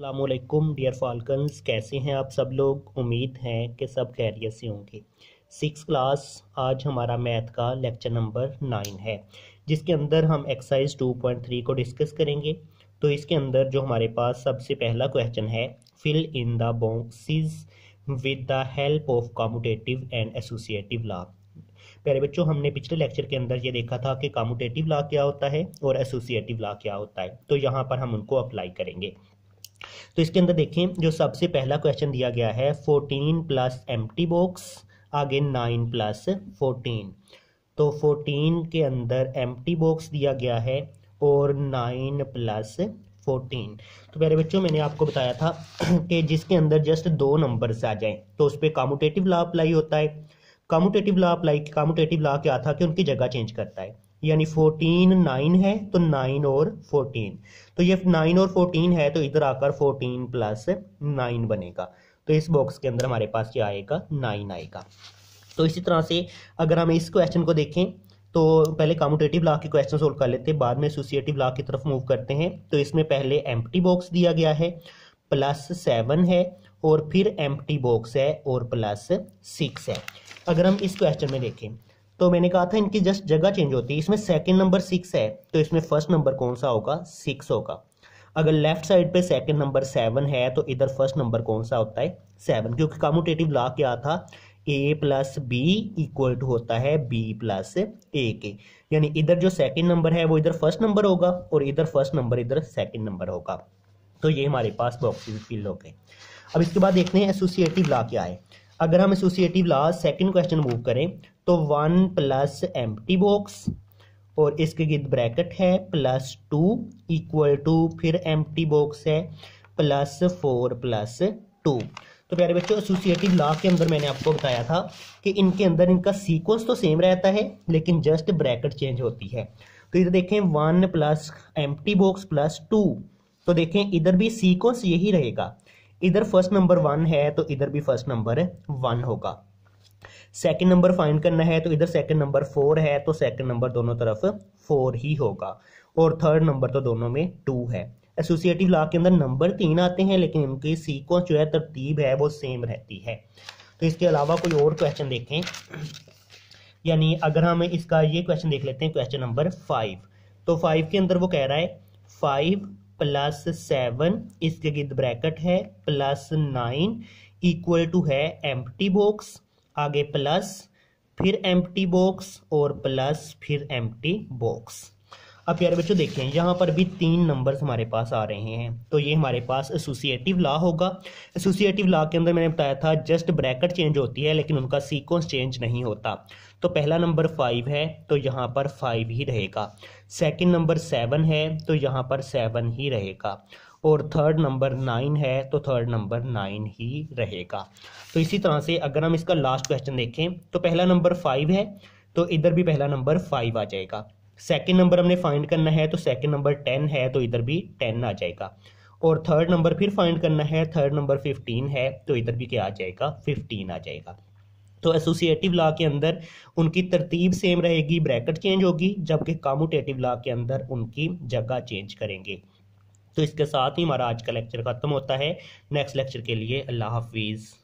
अल्लाम dear falcons कैसे हैं आप सब लोग उम्मीद है कि सब खैरियत से होंगे सिक्स क्लास आज हमारा मैथ का लेक्चर नंबर नाइन है जिसके अंदर हम एक्सरसाइज टू पॉइंट थ्री को डिस्कस करेंगे तो इसके अंदर जो हमारे पास सबसे पहला क्वेश्चन है fill in the boxes with the help of commutative and associative law प्यारे बच्चों हमने पिछले लेक्चर के अंदर ये देखा था कि कामुटेटिव लॉ क्या होता है और एसोसिएटिव लॉ क्या होता है तो यहाँ पर हम उनको अप्लाई करेंगे तो इसके अंदर देखें जो सबसे पहला क्वेश्चन दिया गया है फोर्टीन प्लस एम बॉक्स आगे नाइन प्लस फोर्टीन तो फोर्टीन के अंदर एम बॉक्स दिया गया है और नाइन प्लस फोर्टीन तो मेरे बच्चों मैंने आपको बताया था कि जिसके अंदर जस्ट दो नंबर्स आ जाएं तो उस पर कामुटेटिव लॉ अप्लाई होता है commutative law apply commutative law क्या था कि उनकी जगह चेंज करता है यानी फोर्टीन नाइन है तो नाइन और फोर्टीन तो ये नाइन और फोर्टीन है तो इधर आकर फोर्टीन प्लस नाइन बनेगा तो इस बॉक्स के अंदर हमारे पास क्या आएगा नाइन आएगा तो इसी तरह से अगर हम इस क्वेश्चन को देखें तो पहले कामुटेटिव लॉ के क्वेश्चन सोल्व कर लेते हैं बाद में एसोसिएटिव लॉ की तरफ मूव करते हैं तो इसमें पहले एम्प्टी बॉक्स दिया गया है प्लस सेवन है और फिर एम्प्टी बॉक्स है और प्लस सिक्स है अगर हम इस क्वेश्चन में देखें तो मैंने कहा था इनकी जस्ट जगह चेंज होती है इसमें सेकंड नंबर सिक्स है तो इसमें फर्स्ट नंबर कौन सा होगा सिक्स होगा अगर लेफ्ट साइड पे सेकंड नंबर सेवन है तो इधर फर्स्ट नंबर कौन सा होता है सेवन क्योंकि कामोटेटिव लॉ क्या था A plus B equal to होता है बी प्लस ए के यानी इधर जो सेकंड नंबर है वो इधर फर्स्ट नंबर होगा और इधर फर्स्ट नंबर इधर सेकंड नंबर होगा तो ये हमारे पास बॉक्सेस फिल हो गए अब इसके बाद देखते हैं एसोसिएटिव लॉ क्या है अगर हम associative law second question move करें तो वन प्लस एम बॉक्स और इसके गिद ब्रैकेट है प्लस टू इक्वल टू फिर एम बॉक्स है प्लस फोर प्लस टू तो प्यारे बच्चों एसोसिएटिव लॉ के अंदर मैंने आपको बताया था कि इनके अंदर इनका सीक्वेंस तो सेम रहता है लेकिन जस्ट ब्रैकेट चेंज होती है तो इधर देखें one plus M box plus two तो देखें इधर भी सीक्वेंस यही रहेगा इधर फर्स्ट नंबर वन है तो इधर भी फर्स्ट नंबर वन होगा सेकंड नंबर फाइंड करना है तो इधर सेकंड नंबर फोर है तो सेकंड नंबर दोनों तरफ फोर ही होगा और थर्ड नंबर तो दोनों में टू है एसोसिएटिव लॉ के अंदर नंबर तीन आते हैं लेकिन इनकी सीक्वेंस जो है तरतीब है वो सेम रहती है तो इसके अलावा कोई और क्वेश्चन देखें यानी अगर हम इसका ये क्वेश्चन देख लेते हैं क्वेश्चन नंबर फाइव तो फाइव के अंदर वो कह रहा है फाइव प्लस सेवन इसके ब्रैकेट है प्लस नाइन इक्वल टू है एम्प्टी बॉक्स आगे प्लस फिर एम बॉक्स और प्लस फिर एम बॉक्स अब यार बच्चों देखें यहाँ पर भी तीन नंबर्स हमारे पास आ रहे हैं तो ये हमारे पास एसोसिएटिव लॉ होगा एसोसिएटिव लॉ के अंदर मैंने बताया था जस्ट ब्रैकेट चेंज होती है लेकिन उनका सीक्वेंस चेंज नहीं होता तो पहला नंबर फाइव है तो यहाँ पर फाइव ही रहेगा सेकंड नंबर सेवन है तो यहाँ पर सेवन ही रहेगा और थर्ड नंबर नाइन है तो थर्ड नंबर नाइन ही रहेगा तो इसी तरह से अगर हम इसका लास्ट क्वेश्चन देखें तो पहला नंबर फाइव है तो इधर भी पहला नंबर फाइव आ जाएगा सेकेंड नंबर हमने फाइंड करना है तो सेकेंड नंबर टेन है तो इधर भी टेन आ जाएगा और थर्ड नंबर फिर फाइंड करना है थर्ड नंबर फिफ्टीन है तो इधर भी क्या आ जाएगा फिफ्टीन आ जाएगा तो एसोसिएटिव लॉ के अंदर उनकी तरतीब सेम रहेगी ब्रैकेट चेंज होगी जबकि कामोटेटिव लॉ के अंदर उनकी जगह चेंज करेंगे तो इसके साथ ही हमारा आज का लेक्चर खत्म होता है नेक्स्ट लेक्चर के लिए अल्लाह हाफिज़